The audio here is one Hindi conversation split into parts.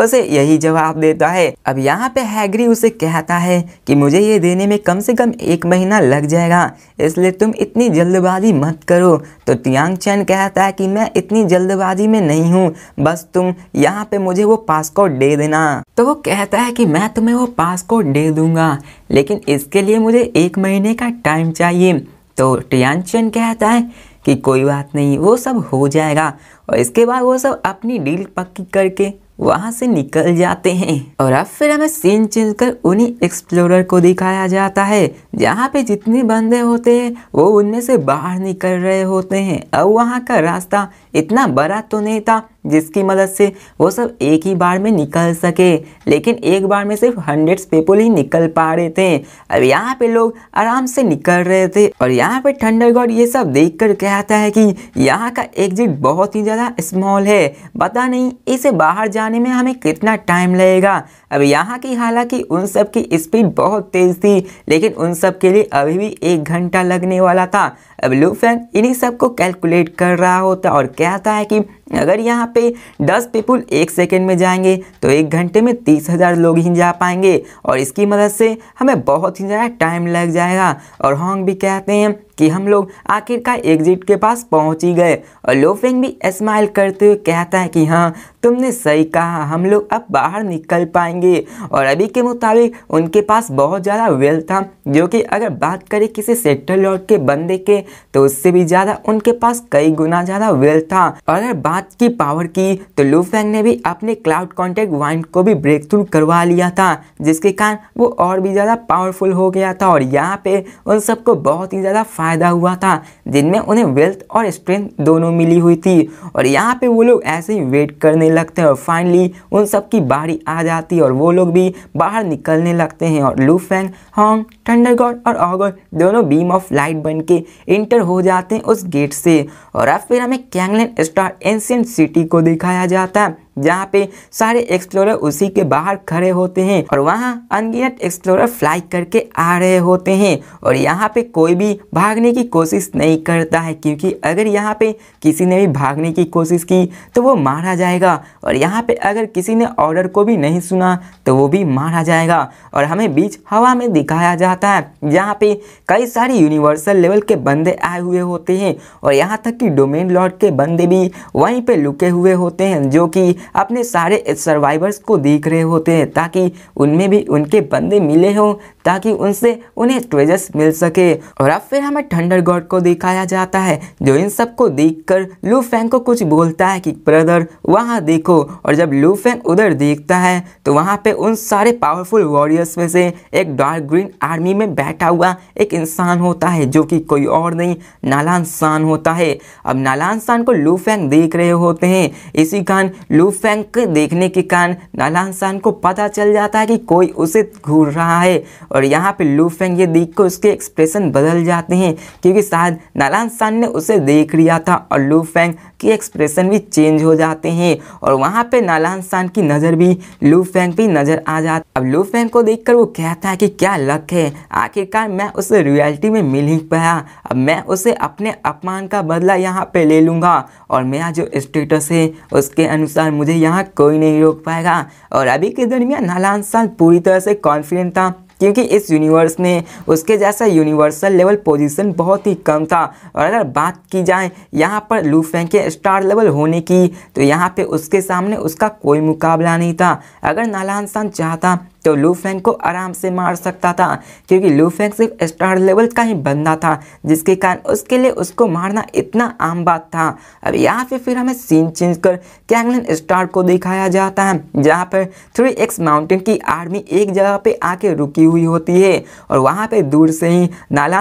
उसे यही जवाब देता है अब यहाँ पे हैगरी उसे कहता है कि मुझे ये देने में कम से कम एक महीना लग जाएगा इसलिए तुम इतनी जल्दबाजी मत करो तो तियांग चैन कहता है कि मैं इतनी जल्दबाजी में नहीं हूँ बस तुम यहाँ पे मुझे वो पासपोर्ट दे देना तो वो कहता है कि मैं तुम्हें वो पासपोर्ट दे दूंगा लेकिन इसके लिए मुझे एक महीने का टाइम चाहिए तो टियांग चैन कहता है कि कोई बात नहीं वो सब हो जाएगा और इसके बाद वो सब अपनी डील पक्की करके वहाँ से निकल जाते हैं और अब फिर हमें सीन चेंज कर उन्हीं एक्सप्लोरर को दिखाया जाता है जहाँ पे जितने बंदे होते हैं वो उनमें से बाहर निकल रहे होते हैं और वहाँ का रास्ता इतना बड़ा तो नहीं था जिसकी मदद से वो सब एक ही बार में निकल सके लेकिन एक बार में सिर्फ हंड्रेड्स पीपल ही निकल पा रहे थे अब यहाँ पे लोग आराम से निकल रहे थे और यहाँ पे ठंडरगढ़ गॉड ये सब देख कर कहता है कि यहाँ का एग्जिट बहुत ही ज़्यादा स्मॉल है पता नहीं इसे बाहर जाने में हमें कितना टाइम लगेगा अब यहाँ की हालांकि उन सब की स्पीड बहुत तेज़ थी लेकिन उन सब के लिए अभी भी एक घंटा लगने वाला था अब लूफेंग इन्हीं सब को कैलकुलेट कर रहा होता और कहता है कि अगर यहाँ पे 10 पीपुल एक सेकेंड में जाएंगे तो एक घंटे में तीस हज़ार लोग ही जा पाएंगे और इसकी मदद से हमें बहुत ही ज़्यादा टाइम लग जाएगा और हॉन्ग भी कहते हैं कि हम लोग आखिरकार एग्जिट के पास पहुंच ही गए और लोफेंग भी स्माइल करते हुए कहता है कि हाँ तुमने सही कहा हम लोग अब बाहर निकल पाएंगे और अभी के मुताबिक उनके पास बहुत ज़्यादा वेल्थ था जो कि अगर बात करें किसी सेक्टर लॉर्ड के बंदे के तो उससे भी ज़्यादा उनके पास कई गुना ज़्यादा वेल्थ था और अगर बात की पावर की तो लूफेंग ने भी अपने क्लाउड कॉन्टेक्ट वाइंड को भी ब्रेक थ्रू करवा लिया था जिसके कारण वो और भी ज़्यादा पावरफुल हो गया था और यहाँ पर उन सबको बहुत ही ज़्यादा फ़ायदा हुआ था जिनमें उन्हें वेल्थ और स्ट्रेंथ दोनों मिली हुई थी और यहाँ पर वो लोग ऐसे ही वेट करने लगते हैं और फाइनली उन सब की बारी आ जाती है और वो लोग भी बाहर निकलने लगते हैं और Lu Feng Hong thunder god और ऑगर दोनों बीम ऑफ लाइट बन के इंटर हो जाते हैं उस गेट से और अब फिर हमें कैंगलैंड स्टार एंशियन सिटी को दिखाया जाता है जहाँ पे सारे एक्सप्लोरर उसी के बाहर खड़े होते हैं और वहाँ अनगिनत एक्सप्लोरर फ्लाई करके आ रहे होते हैं और यहाँ पे कोई भी भागने की कोशिश नहीं करता है क्योंकि अगर यहाँ पे किसी ने भी भागने की कोशिश की तो वो मारा जाएगा और यहाँ पे अगर किसी ने ऑर्डर को भी नहीं सुना तो वो भी मारा जाएगा और हमें बीच हवा में दिखाया जाता है जहाँ पे कई सारे यूनिवर्सल लेवल के बंदे आए हुए होते हैं और यहाँ तक कि डोमेन लॉर्ड के बंदे भी वहीं पर लुके हुए होते हैं जो कि अपने सारे सर्वाइवर्स को देख रहे होते हैं ताकि उनमें भी उनके बंदे मिले हों ताकि उनसे उन्हें ट्रेजर्स मिल सके और अब फिर हमें थंडर गॉड को दिखाया जाता है जो इन सबको देख कर लू फैंग को कुछ बोलता है कि ब्रदर वहाँ देखो और जब लू फैंग उधर देखता है तो वहाँ पे उन सारे पावरफुल वॉरियर्स में से एक डार्क ग्रीन आर्मी में बैठा हुआ एक इंसान होता है जो कि कोई और नहीं नालान शान होता है अब नालान शान को लू फैंग देख रहे होते हैं इसी कारण लू फैंग के देखने के कारण नालान शान को पता चल जाता है कि कोई उसे घूर रहा है और यहाँ पे लू फेंग ये देख कर उसके एक्सप्रेशन बदल जाते हैं क्योंकि शायद नारायण सान ने उसे देख लिया था और लू फेंग के एक्सप्रेशन भी चेंज हो जाते हैं और वहाँ पे नालान सान की नज़र भी लू फेंग पे नज़र आ जाती अब लू फेंग को देख वो कहता है कि क्या लक है आखिरकार मैं उसे रियलिटी में मिल ही पाया अब मैं उसे अपने अपमान का बदला यहाँ पर ले लूँगा और मेरा जो स्टेटस है उसके अनुसार मुझे यहाँ कोई नहीं रोक पाएगा और अभी के दरमियान नालान साल पूरी तरह से कॉन्फिडेंट था क्योंकि इस यूनिवर्स में उसके जैसा यूनिवर्सल लेवल पोजीशन बहुत ही कम था और अगर बात की जाए यहाँ पर लू के स्टार लेवल होने की तो यहाँ पे उसके सामने उसका कोई मुकाबला नहीं था अगर नालासान चाहता तो लूफेंग को आराम से मार सकता था क्योंकि लूफेंग सिर्फ स्टार लेवल का ही बंदा था जिसके कारण उसके लिए उसको मारना इतना आम बात था अब यहाँ पे फिर हमें सीन चेंज कर कैंगलिन स्टार को दिखाया जाता है जहाँ पर थ्री एक्स माउंटेन की आर्मी एक जगह पे आके रुकी हुई होती है और वहाँ पे दूर से ही नालान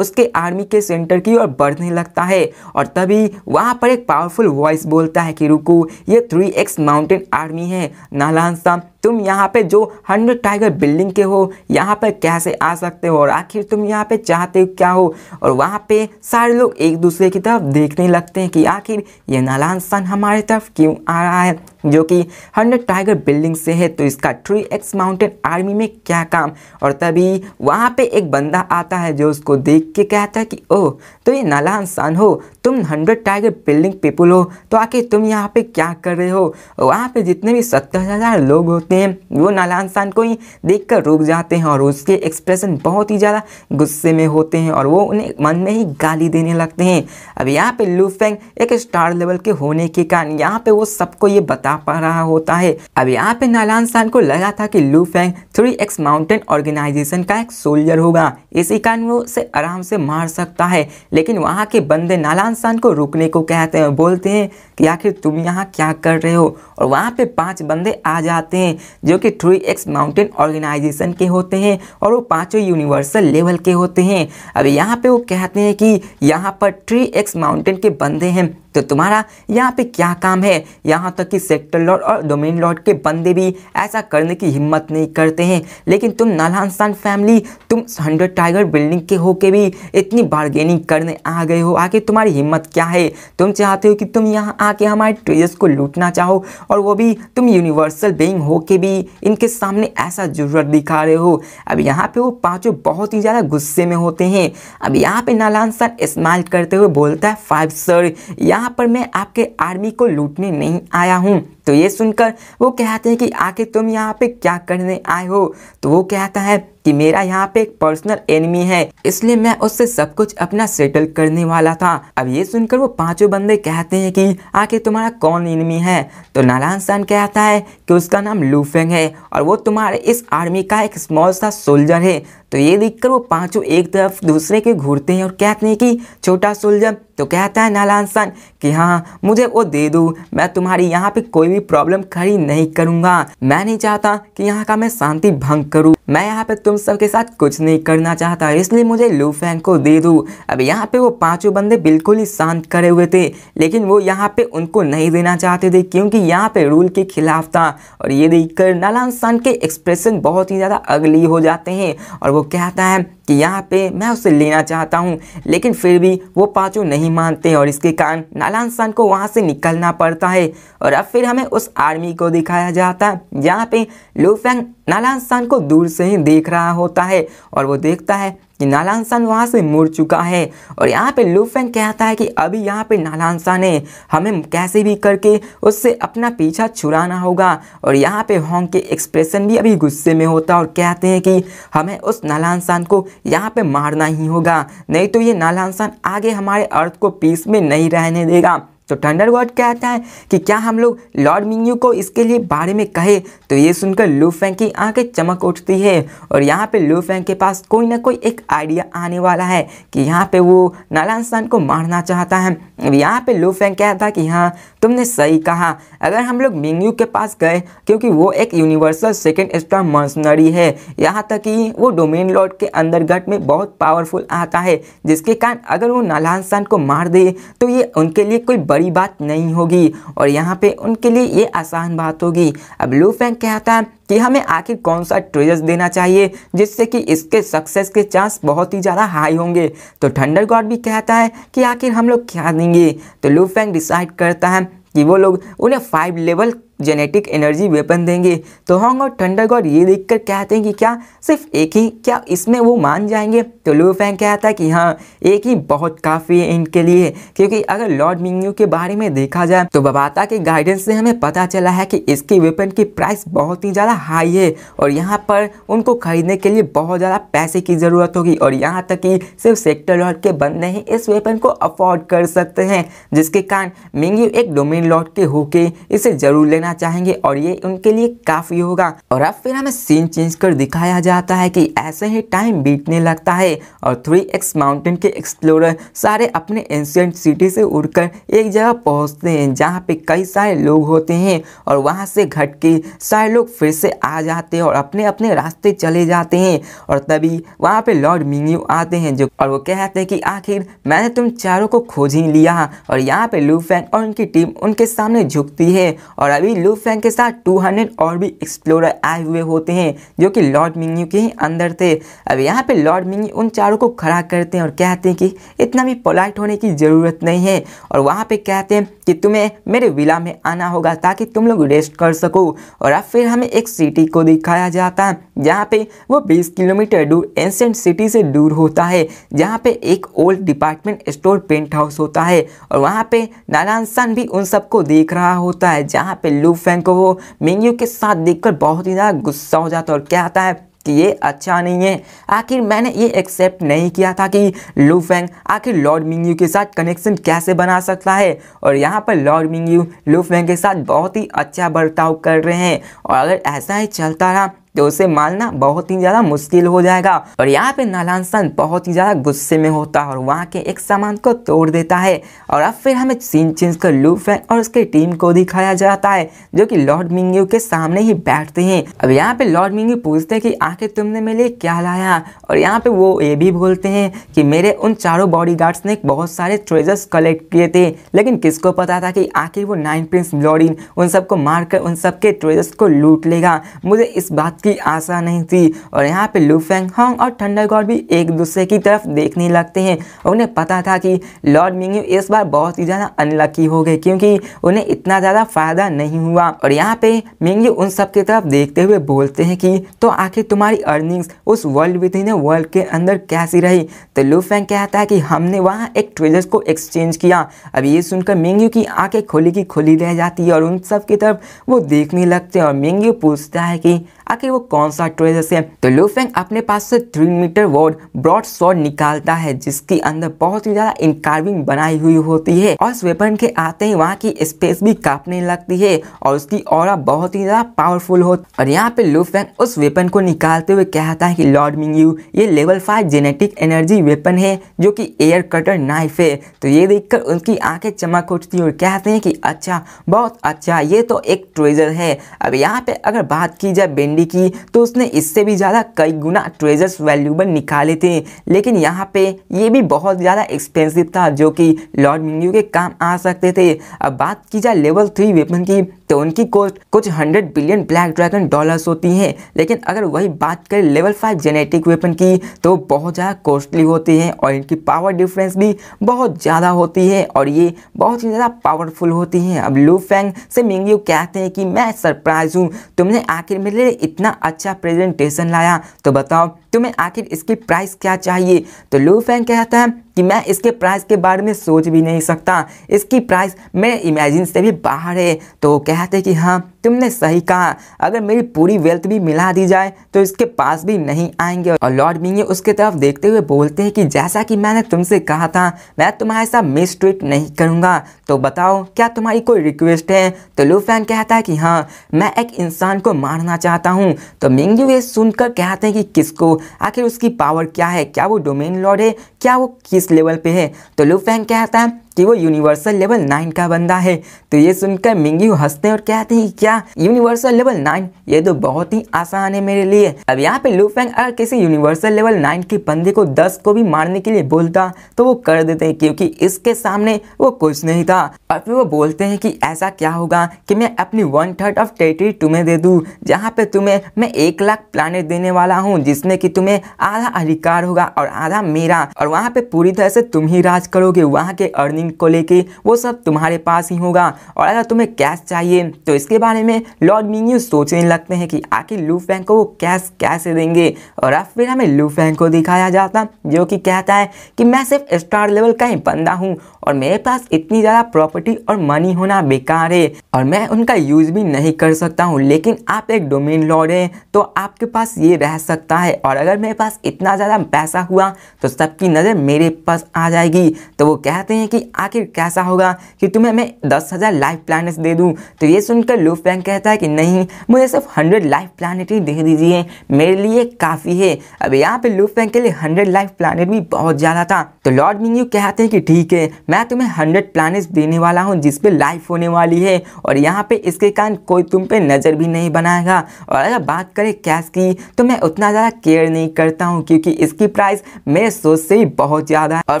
उसके आर्मी के सेंटर की ओर बढ़ने लगता है और तभी वहाँ पर एक पावरफुल वॉइस बोलता है कि रुको ये थ्री एक्स माउंटेन आर्मी है नालान तुम यहाँ पे जो हंड्रेड टाइगर बिल्डिंग के हो यहाँ पे कैसे आ सकते हो और आखिर तुम यहाँ पे चाहते हो क्या हो और वहाँ पे सारे लोग एक दूसरे की तरफ देखने लगते हैं कि आखिर ये नालान सन हमारे तरफ क्यों आ रहा है जो कि हंड्रेड टाइगर बिल्डिंग से है तो इसका थ्री एक्स माउंटेन आर्मी में क्या काम और तभी वहाँ पे एक बंदा आता है जो उसको देख के कहता है कि ओह तो ये नाला इंसान हो तुम हंड्रेड टाइगर बिल्डिंग पीपल हो तो आखिर तुम यहाँ पे क्या कर रहे हो वहाँ पे जितने भी सत्तर हज़ार लोग होते देखते हैं वो नालान खान को ही देख रुक जाते हैं और उसके एक्सप्रेशन बहुत ही ज़्यादा गुस्से में होते हैं और वो उन्हें मन में ही गाली देने लगते हैं अब यहाँ पे लूफेंग एक स्टार लेवल के होने के कारण यहाँ पर वो सबको ये बता पा रहा होता है अब यहाँ पर नालान खान को लगा था कि Lufeng three X mountain organisation का एक सोल्जर होगा इसी कारण वो उसे आराम से मार सकता है लेकिन वहाँ के बंदे नालान खान को रुकने को कहते हैं बोलते हैं कि आखिर तुम यहाँ क्या कर रहे हो और वहाँ पे पांच बंदे आ जाते हैं जो कि थ्री एक्स माउंटेन ऑर्गेनाइजेशन के होते हैं और वो पाँचों यूनिवर्सल लेवल के होते हैं अब यहाँ पे वो कहते हैं कि यहाँ पर थ्री एक्स माउंटेन के बंदे हैं तो तुम्हारा यहाँ पे क्या काम है यहाँ तक कि सेक्टर लॉर्ड और डोमेन लॉर्ड के बंदे भी ऐसा करने की हिम्मत नहीं करते हैं लेकिन तुम नालहानसान फैमिली तुम हंड्रेड टाइगर बिल्डिंग के होके भी इतनी बार्गेनिंग करने आ गए हो आगे तुम्हारी हिम्मत क्या है तुम चाहते हो कि तुम यहाँ आके हमारे ट्रेजर्स को लूटना चाहो और वो भी तुम यूनिवर्सल बींग होके भी इनके सामने ऐसा जरूरत दिखा रहे हो अब यहाँ पे वो पाँचों बहुत ही ज़्यादा गुस्से में होते हैं अब यहाँ पे सर इस्तेमाल करते हुए बोलता है फाइव सर यहाँ यहाँ पर मैं आपके आर्मी को लूटने नहीं आया हूँ तो ये सुनकर वो कहते हैं कि आखिर तुम यहाँ पे क्या करने आए हो तो वो कहता है कि मेरा यहाँ पे एक पर्सनल एनिमी है इसलिए मैं उससे सब कुछ अपना सेटल करने वाला था अब ये सुनकर वो पांचों बंदे कहते हैं कि आखिर तुम्हारा कौन एनिमी है तो नारायण सान कहता है कि उसका नाम लूफेंग है और वो तुम्हारे इस आर्मी का एक स्मॉल सा सोल्जर है तो ये देखकर वो पांचों एक तरफ दूसरे के घूरते हैं और कहते हैं कि छोटा सोल्जर तो कहता है नालान सन कि हाँ मुझे वो दे दो मैं तुम्हारी यहाँ पे कोई भी प्रॉब्लम खड़ी नहीं करूँगा मैं नहीं चाहता कि यहाँ का मैं शांति भंग करूँ मैं यहाँ पे तुम तुम सबके साथ कुछ नहीं करना चाहता इसलिए मुझे लू फैंग को दे दो अब यहाँ पे वो पांचों बंदे बिल्कुल ही शांत खड़े हुए थे लेकिन वो यहाँ पे उनको नहीं देना चाहते थे क्योंकि यहाँ पे रूल के खिलाफ था और ये देखकर नालान सान के एक्सप्रेशन बहुत ही ज़्यादा अगली हो जाते हैं और वो कहता है कि यहाँ पे मैं उसे लेना चाहता हूँ लेकिन फिर भी वो पाँचों नहीं मानते और इसके कारण नालान सान को वहाँ से निकलना पड़ता है और अब फिर हमें उस आर्मी को दिखाया जाता है जहाँ पे लूफेंग नाला इंसान को दूर से ही देख रहा होता है और वो देखता है कि नाला इंसान वहाँ से मुड़ चुका है और यहाँ पे लूफेन कहता है कि अभी यहाँ पे नाला इंसान है हमें कैसे भी करके उससे अपना पीछा छुड़ाना होगा और यहाँ पे होंग के एक्सप्रेशन भी अभी गुस्से में होता और कहते हैं कि हमें उस नाला इंसान को यहाँ पे मारना ही होगा नहीं तो ये नाला इंसान आगे हमारे अर्थ को पीस में नहीं रहने देगा तो थंडर गॉड कहता है कि क्या हम लोग लॉर्ड मिंगयू को इसके लिए बारे में कहे तो ये सुनकर लू फैंग की आंखें चमक उठती है और यहाँ पे लू फैंग के पास कोई ना कोई एक आइडिया आने वाला है कि यहाँ पे वो नालान सान को मारना चाहता है अब यहाँ पे लू फैंग कहता कि हाँ तुमने सही कहा अगर हम लोग मिंगू के पास गए क्योंकि वो एक यूनिवर्सल सेकेंड स्टार मर्सनरी है यहाँ तक कि वो डोमेन लॉर्ड के अंदर में बहुत पावरफुल आता है जिसके कारण अगर वो नालान सान को मार दे तो ये उनके लिए कोई बड़ी बात नहीं होगी और यहाँ पे उनके लिए ये आसान बात होगी अब लू फेंग कहता है कि हमें आखिर कौन सा ट्रेजर्स देना चाहिए जिससे कि इसके सक्सेस के चांस बहुत ही ज़्यादा हाई होंगे तो थंडर गॉड भी कहता है कि आखिर हम लोग क्या देंगे तो लू फेंग डिसाइड करता है कि वो लोग उन्हें five level genetic energy weapon देंगे तो हॉन्ग और थंडर गॉड ये देखकर कहते हैं कि क्या सिर्फ एक ही क्या इसमें वो मान जाएंगे तो लू फैंग कहता है कि हाँ एक ही बहुत काफ़ी है इनके लिए क्योंकि अगर लॉर्ड मिंगयू के बारे में देखा जाए तो बबाता के गाइडेंस से हमें पता चला है कि इसकी वेपन की प्राइस बहुत ही ज़्यादा हाई है और यहाँ पर उनको खरीदने के लिए बहुत ज़्यादा पैसे की ज़रूरत होगी और यहाँ तक कि सिर्फ सेक्टर लॉर्ड के बंदे ही इस वेपन को अफोर्ड कर सकते हैं जिसके कारण मिंगयू एक डोमेन लॉर्ड के होके इसे ज़रूर लेना करना चाहेंगे और ये उनके लिए काफ़ी होगा और अब फिर हमें सीन चेंज कर दिखाया जाता है कि ऐसे ही टाइम बीतने लगता है और थ्री एक्स माउंटेन के एक्सप्लोरर सारे अपने एंशियंट सिटी से उड़कर एक जगह पहुंचते हैं जहाँ पे कई सारे लोग होते हैं और वहाँ से घट के सारे लोग फिर से आ जाते हैं और अपने अपने रास्ते चले जाते हैं और तभी वहाँ पे लॉर्ड मिंगयू आते हैं जो और वो कहते हैं कि आखिर मैंने तुम चारों को खोज ही लिया और यहाँ पे लू और उनकी टीम उनके सामने झुकती है और अभी अभी लू फैंग के साथ 200 और भी एक्सप्लोरर आए हुए होते हैं जो कि लॉर्ड मिंगयू के ही अंदर थे अब यहाँ पे लॉर्ड मिंगयू उन चारों को खड़ा करते हैं और कहते हैं कि इतना भी पोलाइट होने की ज़रूरत नहीं है और वहाँ पे कहते हैं कि तुम्हें मेरे विला में आना होगा ताकि तुम लोग रेस्ट कर सको और अब फिर हमें एक सिटी को दिखाया जाता है जहाँ पे वो 20 किलोमीटर दूर एंसेंट सिटी से दूर होता है जहाँ पे एक old department store paint house होता है और वहाँ पे नारायण सन भी उन सबको देख रहा होता है जहाँ पे लू फैन को हो मिंगयू के साथ देखकर बहुत ही ज़्यादा गुस्सा हो जाता है और क्या आता है कि ये अच्छा नहीं है आखिर मैंने ये एक्सेप्ट नहीं किया था कि लू फेंग आखिर लॉर्ड मिंगयू के साथ कनेक्शन कैसे बना सकता है और यहाँ पर लॉर्ड मिंगयू लू फेंग के साथ बहुत ही अच्छा बर्ताव कर रहे हैं और अगर ऐसा ही चलता रहा तो उसे मानना बहुत ही ज़्यादा मुश्किल हो जाएगा और यहाँ पे नालान सन बहुत ही ज़्यादा गुस्से में होता है और वहाँ के एक सामान को तोड़ देता है और अब फिर हमें चीन चेंज कर लू फैन और उसके टीम को दिखाया जाता है जो कि लॉर्ड मिंगू के सामने ही बैठते हैं अब यहाँ पे लॉर्ड मिंगू पूछते हैं कि आखिर तुमने मेरे लिए क्या लाया और यहाँ पे वो ये भी बोलते हैं कि मेरे उन चारों बॉडी ने बहुत सारे ट्रेजर्स कलेक्ट किए थे लेकिन किसको पता था कि आखिर वो नाइन प्रिंस ब्लॉडिन उन सबको मारकर उन सबके ट्रेजर्स को लूट लेगा मुझे इस बात की आशा नहीं थी और यहाँ पे लुफेंग हॉन्ग और ठंडर गॉड भी एक दूसरे की तरफ देखने लगते हैं उन्हें पता था कि लॉर्ड मिंगयू इस बार बहुत ही ज़्यादा अनलकी हो गए क्योंकि उन्हें इतना ज़्यादा फायदा नहीं हुआ और यहाँ पे मिंगयू उन सब की तरफ देखते हुए बोलते हैं कि तो आखिर तुम्हारी अर्निंग्स उस वर्ल्ड विद इन वर्ल्ड के अंदर कैसी रही तो लुफेंग कहता है कि हमने वहाँ एक ट्रेजर्स को एक्सचेंज किया अब ये सुनकर मिंगयू की आँखें खोली की खोली रह जाती है और उन सब की तरफ वो देखने लगते हैं और मिंगयू पूछता है कि आखिर वो कौन सा ट्रेजर है तो लुफेंग अपने पास से three metre ward broad shot निकालता है जिसके अंदर बहुत ही ज्यादा इनकार्विंग बनाई हुई होती है और इस वेपन के आते ही वहाँ की स्पेस भी कांपने लगती है और उसकी और बहुत ही ज्यादा पावरफुल होती और यहाँ पे लुफेंग उस वेपन को निकालते हुए कहता है की लॉर्ड मिंगयू ये level five genetic energy weapon है जो की एयर कटर नाइफ है तो ये देखकर उनकी आंखें चमक उठती है और कहते हैं कि अच्छा बहुत अच्छा ये तो एक ट्रेजर है अब यहाँ पे अगर बात की जाए बेंडी की थी तो उसने इससे भी ज़्यादा कई गुना ट्रेजर्स वैल्यूबल निकाले थे लेकिन यहाँ पे ये भी बहुत ज़्यादा एक्सपेंसिव था जो कि लॉर्ड मिन्यू के काम आ सकते थे अब बात की जाए लेवल थ्री वेपन की तो उनकी कॉस्ट कुछ hundred billion black dragon dollars होती हैं लेकिन अगर वही बात करें लेवल फाइव जेनेटिक वेपन की तो बहुत ज़्यादा कॉस्टली होती है और इनकी पावर डिफरेंस भी बहुत ज़्यादा होती है और ये बहुत ही ज़्यादा पावरफुल होती हैं अब लू फैंग से मिंगयू कहते हैं कि मैं सरप्राइज हूँ तुमने आखिर मेरे लिए इतना अच्छा प्रेजेंटेशन लाया तो बताओ तुम्हें आखिर इसकी प्राइस क्या चाहिए तो लू फैंग कहता है कि मैं इसके प्राइस के बारे में सोच भी नहीं सकता इसकी प्राइस मेरे इमेजिन से भी बाहर है तो कहते हैं कि हाँ तुमने सही कहा अगर मेरी पूरी वेल्थ भी मिला दी जाए तो इसके पास भी नहीं आएंगे और लॉर्ड मिंगे उसके तरफ देखते हुए बोलते हैं कि जैसा कि मैंने तुमसे कहा था मैं तुम्हारे साथ मिस ट्रीट नहीं करूँगा तो बताओ क्या तुम्हारी कोई रिक्वेस्ट है तो लूफैन कहता है कि हाँ मैं एक इंसान को मारना चाहता हूँ तो मिंगयू ये सुनकर कहते हैं कि किसको आखिर उसकी पावर क्या है क्या वो डोमेन लॉर्ड है क्या वो किस लेवल पे है तो लूफैन कहता है कि वो यूनिवर्सल लेवल नाइन का बंदा है तो ये सुनकर मिंगी हंसते और कहते हैं क्या यूनिवर्सल लेवल नाइन ये तो बहुत ही आसान है मेरे लिए अब यहाँ पे लूफेंग अगर किसी यूनिवर्सल लेवल नाइन के बंदे को दस को भी मारने के लिए बोलता तो वो कर देते क्योंकि इसके सामने वो कुछ नहीं था और फिर वो बोलते हैं कि ऐसा क्या होगा कि मैं अपनी वन थर्ड ऑफ टेरिटरी तुम्हें दे दूँ जहाँ पे तुम्हें मैं एक लाख प्लानट देने वाला हूँ जिसमें कि तुम्हें आधा अधिकार होगा और आधा मेरा और वहाँ पे पूरी तरह से तुम ही राज करोगे वहाँ के अर्निंग ज़मीन को लेके वो सब तुम्हारे पास ही होगा और अगर तुम्हें कैश चाहिए तो इसके बारे में लॉर्ड मिंगू सोचने लगते हैं कि आखिर लूफ बैंक को वो कैश कैसे देंगे और अब फिर हमें लूफ बैंक को दिखाया जाता जो कि कहता है कि मैं सिर्फ स्टार लेवल का ही बंदा हूँ और मेरे पास इतनी ज़्यादा प्रॉपर्टी और मनी होना बेकार है और मैं उनका यूज़ भी नहीं कर सकता हूँ लेकिन आप एक डोमेन लॉर्ड हैं तो आपके पास ये रह सकता है और अगर मेरे पास इतना ज़्यादा पैसा हुआ तो सबकी नज़र मेरे पास आ जाएगी तो वो कहते हैं कि आखिर कैसा होगा कि तुम्हें मैं दस हज़ार लाइफ प्लानट्स दे दूँ तो ये सुनकर लूफ बैंक कहता है कि नहीं मुझे सिर्फ हंड्रेड लाइफ प्लानट ही दे दीजिए मेरे लिए काफ़ी है अब यहाँ पे लूफ बैंक के लिए हंड्रेड लाइफ प्लानट भी बहुत ज़्यादा था तो लॉर्ड मिंगयू कहते हैं कि ठीक है मैं तुम्हें हंड्रेड प्लानट्स देने वाला हूँ जिसपे लाइफ होने वाली है और यहाँ पे इसके कारण कोई तुम पे नज़र भी नहीं बनाएगा और अगर बात करें कैश की तो मैं उतना ज़्यादा केयर नहीं करता हूँ क्योंकि इसकी प्राइस मेरे सोच से ही बहुत ज़्यादा है और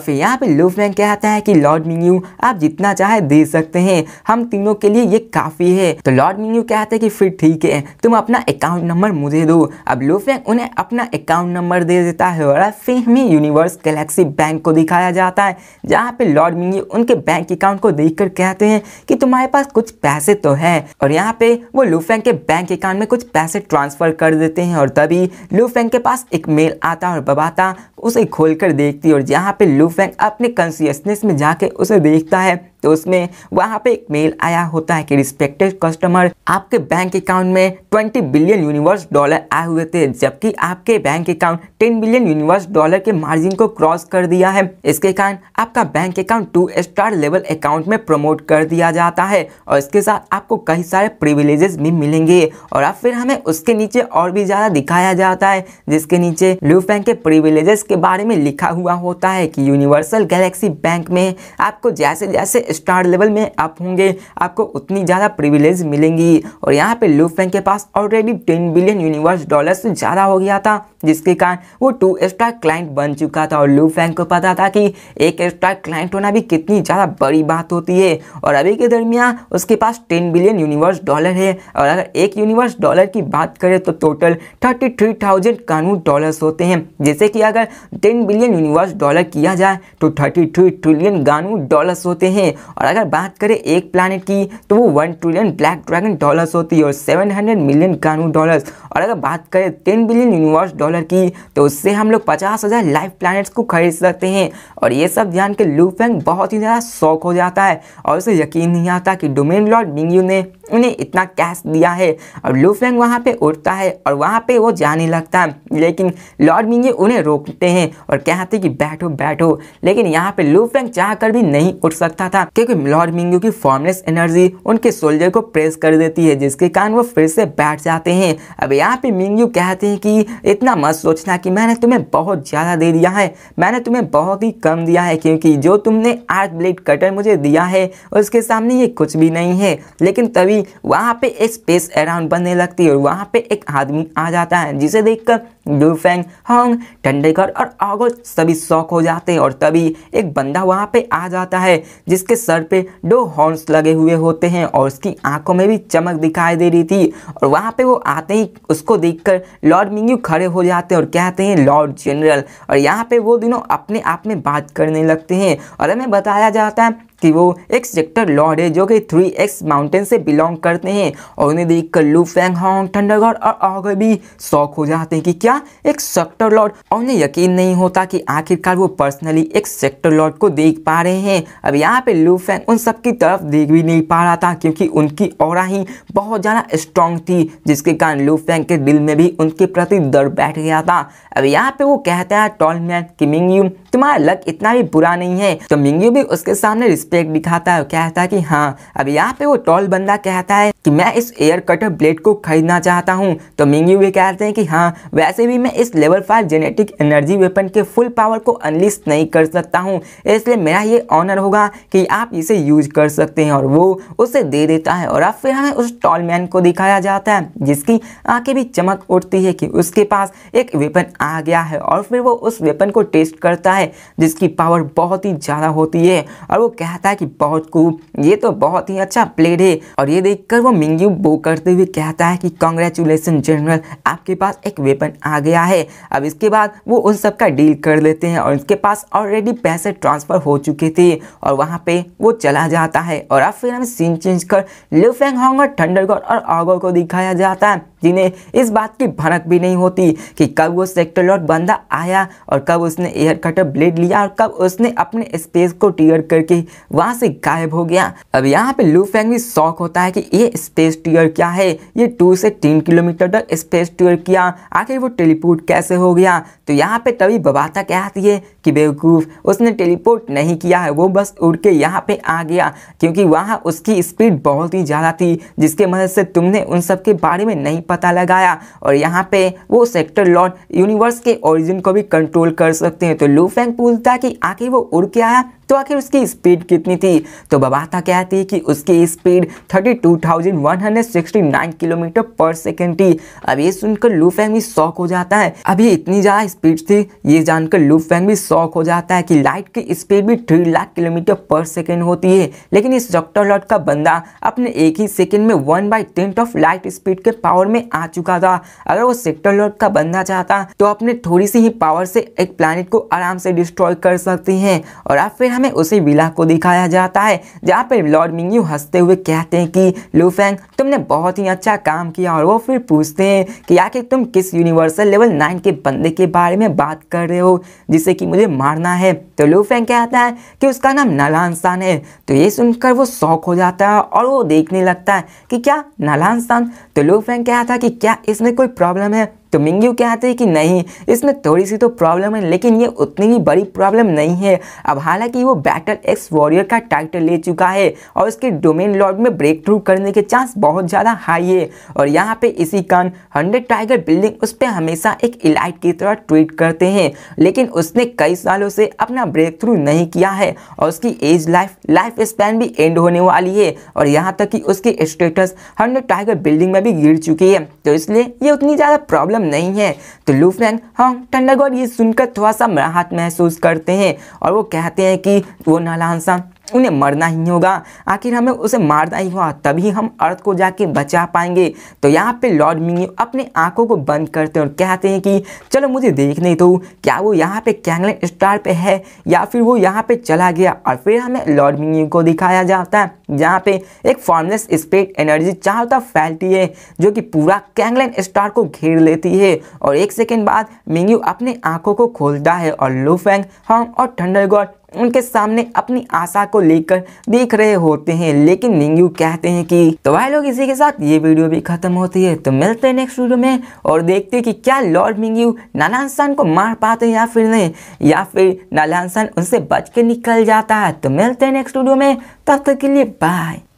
फिर यहाँ पे लूफ बैंक कहता है कि लॉर्ड लॉर्ड मीन्यू आप जितना चाहे दे सकते हैं हम तीनों के लिए ये काफ़ी है तो लॉर्ड मीन्यू कहते हैं कि फिर ठीक है तुम अपना अकाउंट नंबर मुझे दो अब लोफेंग उन्हें अपना अकाउंट नंबर दे देता है और फिल्म में यूनिवर्स गैलेक्सी बैंक को दिखाया जाता है जहाँ पे लॉर्ड मीन्यू उनके बैंक अकाउंट को देख कहते हैं कि तुम्हारे पास कुछ पैसे तो है और यहाँ पे वो लूफेंग के बैंक अकाउंट में कुछ पैसे ट्रांसफर कर देते हैं और तभी लूफेंग के पास एक मेल आता और बबाता उसे खोलकर देखती और जहाँ पे लूफेंग अपने कॉन्सियसनेस में जाके उसे देखता है तो उसमें वहाँ पे एक मेल आया होता है कि रिस्पेक्टेड कस्टमर आपके बैंक अकाउंट में 20 बिलियन यूनिवर्स डॉलर आए हुए थे जबकि आपके bank account 10 billion universe dollar के मार्जिन को क्रॉस कर दिया है इसके कारण आपका bank account two star level account में प्रमोट कर दिया जाता है और इसके साथ आपको कई सारे प्रिविलेजेस भी मिलेंगे और अब फिर हमें उसके नीचे और भी ज़्यादा दिखाया जाता है जिसके नीचे ल्यू बैंक के प्रिविलेजेस के बारे में लिखा हुआ होता है कि यूनिवर्सल गैलेक्सी बैंक में आपको जैसे जैसे स्टार लेवल में आप होंगे आपको उतनी ज़्यादा प्रिविलेज मिलेंगी और यहाँ पे लू फेंग के पास already ten billion universe dollar से ज़्यादा हो गया था जिसके कारण वो टू स्टार क्लाइंट बन चुका था और लू फेंग को पता था कि एक स्टार क्लाइंट होना भी कितनी ज़्यादा बड़ी बात होती है और अभी के दरमियान उसके पास टेन बिलियन यूनिवर्स डॉलर है और अगर एक यूनिवर्स डॉलर की बात करें तो टोटल थर्टी थ्री थाउजेंड कानून डॉलर्स होते हैं जैसे कि अगर टेन बिलियन यूनिवर्स डॉलर किया जाए तो थर्टी थ्री ट्रिलियन गानू डॉलर्स होते हैं और अगर बात करें एक प्लानट की तो वो one trillion black dragon dollars होती है और सेवन हंड्रेड मिलियन कानून डॉलर्स और अगर बात करें टेन बिलियन यूनिवर्स डॉलर की तो उससे हम लोग पचास हज़ार लाइफ प्लानट्स को खरीद सकते हैं और ये सब जान के लू फैंग बहुत ही ज़्यादा शौक हो जाता है और उसे यकीन नहीं आता कि डोमेन लॉर्ड बिंगयू ने उन्हें इतना कैश दिया है और लूफेंग वहाँ पे उठता है और वहाँ पे वो जाने लगता है लेकिन लॉर्ड मिंगे उन्हें रोकते हैं और कहते हैं कि बैठो बैठो लेकिन यहाँ पे लूफेंग चाह कर भी नहीं उठ सकता था क्योंकि लॉर्ड की फॉर्मलेस एनर्जी उनके सोल्जर को प्रेस कर देती है जिसके कारण वो फिर से बैठ जाते हैं अब यहाँ पे मिंगू कहते हैं कि इतना मत सोचना कि मैंने तुम्हें बहुत ज़्यादा दे दिया है मैंने तुम्हें बहुत ही कम दिया है क्योंकि जो तुमने आर्थ ब्लेड कटर मुझे दिया है उसके सामने ये कुछ भी नहीं है लेकिन तभी वहाँ पे एक स्पेस अराउंड बनने लगती है और वहाँ पे एक आदमी आ जाता है जिसे देखकर गुफेंग हॉन्ग ठंडेगढ़ और आगो सभी शौक हो जाते हैं और तभी एक बंदा वहाँ पे आ जाता है जिसके सर पे दो हॉर्न्स लगे हुए होते हैं और उसकी आंखों में भी चमक दिखाई दे रही थी और वहाँ पे वो आते ही उसको देखकर लॉर्ड मिंगू खड़े हो जाते हैं और कहते हैं लॉर्ड जनरल और यहाँ पे वो दोनों अपने आप में बात करने लगते हैं और हमें बताया जाता है कि वो एक सेक्टर लॉर्ड है जो कि थ्री एक्स माउंटेन से बिलोंग करते हैं और उन्हें देख कर लू फैंग हॉन्ग ठंडरगढ़ और आगे भी शौक हो जाते हैं कि क्या एक सेक्टर लॉर्ड और उन्हें यकीन नहीं होता कि आखिरकार वो पर्सनली एक सेक्टर लॉर्ड को देख पा रहे हैं अब यहाँ पे लू फैंग उन सब की तरफ देख भी नहीं पा रहा था क्योंकि उनकी और ही बहुत ज़्यादा स्ट्रांग थी जिसके कारण लू फैंग के दिल में भी उनके प्रति डर बैठ गया था अब यहाँ पे वो कहता है टॉल मैन कि मिंग तुम्हारा लक इतना भी बुरा नहीं है तो मिंग भी उसके सामने पे एक दिखाता है कहता है कि हाँ अब यहाँ पे वो टॉल बंदा कहता है कि मैं इस एयर कटर ब्लेड को खरीदना चाहता हूँ तो मिंगी वे कहते हैं कि हाँ वैसे भी मैं इस level five genetic energy weapon के फुल पावर को अनलिस नहीं कर सकता हूँ इसलिए मेरा ये ऑनर होगा कि आप इसे यूज कर सकते हैं और वो उसे दे देता है और अब फिर हमें उस टॉल मैन को दिखाया जाता है जिसकी आंखें भी चमक उठती है कि उसके पास एक वेपन आ गया है और फिर वो उस वेपन को टेस्ट करता है जिसकी पावर बहुत ही ज़्यादा होती है और वो कहता कहता है कि बहुत खूब ये तो बहुत ही अच्छा प्लेड है और ये देखकर वो मिंगयू बो करते हुए कहता है कि कॉन्ग्रेचुलेसन जनरल आपके पास एक वेपन आ गया है अब इसके बाद वो उन सब का डील कर लेते हैं और इसके पास ऑलरेडी पैसे ट्रांसफ़र हो चुके थे और वहाँ पे वो चला जाता है और अब फिर हमें सीन चेंज कर लिफेंग हॉन्ग और थंडर और आगो को दिखाया जाता है जिन्हें इस बात की भनक भी नहीं होती कि कब वो सेक्टर लॉट बंदा आया और कब उसने एयर कटर ब्लेड लिया और कब उसने अपने स्पेस को टीयर करके वहाँ से गायब हो गया अब यहाँ पे लू फैंग भी शौक होता है कि ये स्पेस टीयर क्या है ये टू से तीन किलोमीटर तक स्पेस टीयर किया आखिर वो टेलीपोर्ट कैसे हो गया तो यहाँ पे तभी बबाता कहती है कि बेवकूफ़ उसने टेलीपोर्ट नहीं किया है वो बस उड़ के यहाँ पे आ गया क्योंकि वहाँ उसकी स्पीड बहुत ही ज़्यादा थी जिसके मदद से तुमने उन सब के बारे में नहीं पता लगाया और यहाँ पे वो सेक्टर लॉर्ड यूनिवर्स के ओरिजिन को भी कंट्रोल कर सकते हैं तो लू फैंग पूछता है कि आखिर वो उड़ के आया तो आखिर उसकी स्पीड कितनी थी तो बबाता कहती है कि उसकी स्पीड 32,169 किलोमीटर पर सेकेंड थी अब ये सुनकर लू फैंग भी शौक हो जाता है अभी इतनी ज़्यादा स्पीड थी ये जानकर लू फैंग भी शौक हो जाता है कि लाइट की स्पीड भी three lakh kilometre per second होती है लेकिन इस डॉक्टर लॉट का बंदा अपने एक ही सेकेंड में one by tenth of light speed के पावर में आ चुका था अगर वो सेक्टर लॉट का बंदा चाहता तो अपने थोड़ी सी ही पावर से एक प्लानट को आराम से डिस्ट्रॉय कर सकती है और आप फिर हमें उसी विला को दिखाया जाता है जहाँ पर लॉर्ड मिंगयू हंसते हुए कहते हैं कि लूफेंग तुमने बहुत ही अच्छा काम किया और वो फिर पूछते हैं कि आखिर तुम किस यूनिवर्सल लेवल नाइन के बंदे के बारे में बात कर रहे हो जिसे कि मुझे मारना है तो लूफेंग कहता है कि उसका नाम नलानसान है तो ये सुनकर वो शौक हो जाता है और वो देखने लगता है कि क्या नलानसान तो लूफेंग कहता है कि क्या इसमें कोई प्रॉब्लम है तो मिंग्यू कहते हैं कि नहीं इसमें थोड़ी सी तो प्रॉब्लम है लेकिन ये उतनी भी बड़ी प्रॉब्लम नहीं है अब हालांकि वो बैटल एक्स वॉरियर का टाइटल ले चुका है और उसके डोमेन लॉर्ड में ब्रेक थ्रू करने के चांस बहुत ज़्यादा हाई है और यहाँ पे इसी कारण हंड्रेड टाइगर बिल्डिंग उस पर हमेशा एक इलाइट की तरह ट्वीट करते हैं लेकिन उसने कई सालों से अपना ब्रेक थ्रू नहीं किया है और उसकी एज लाइफ लाइफ स्पैन भी एंड होने वाली है और यहाँ तक कि उसकी स्टेटस हंड्रेड टाइगर बिल्डिंग में भी गिर चुकी है तो इसलिए ये उतनी ज़्यादा प्रॉब्लम हम नहीं है तो लूफमैन हॉन्ग हाँ, टंडागौर ये सुनकर थोड़ा सा राहत महसूस करते हैं और वो कहते हैं कि वो नाला उन्हें मरना ही होगा आखिर हमें उसे मारना ही होगा तभी हम अर्थ को जाके बचा पाएंगे तो यहाँ पे लॉर्ड मिंगी अपने आंखों को बंद करते हैं और कहते हैं कि चलो मुझे देखने दो क्या वो यहाँ पे कैंगलन स्टार पे है या फिर वो यहाँ पे चला गया और फिर हमें लॉर्ड मिंगी को दिखाया जाता है जहाँ पे एक फॉर्मलेस स्पेट एनर्जी चाहता फैलती है जो कि पूरा कैंगलन स्टार को घेर लेती है और एक सेकेंड बाद मिंगू अपने आंखों को खोलता है और लूफेंग हॉन्ग और थंडरगॉड उनके सामने अपनी आशा को लेकर देख रहे होते हैं लेकिन निंगू कहते हैं कि तो भाई लोग इसी के साथ ये वीडियो भी खत्म होती है तो मिलते हैं नेक्स्ट वीडियो में और देखते हैं कि क्या लॉर्ड मिंगू नालानसान को मार पाते हैं या फिर नहीं या फिर नालानसान उनसे बच के निकल जाता है तो मिलते हैं नेक्स्ट वीडियो में तब तक के लिए बाय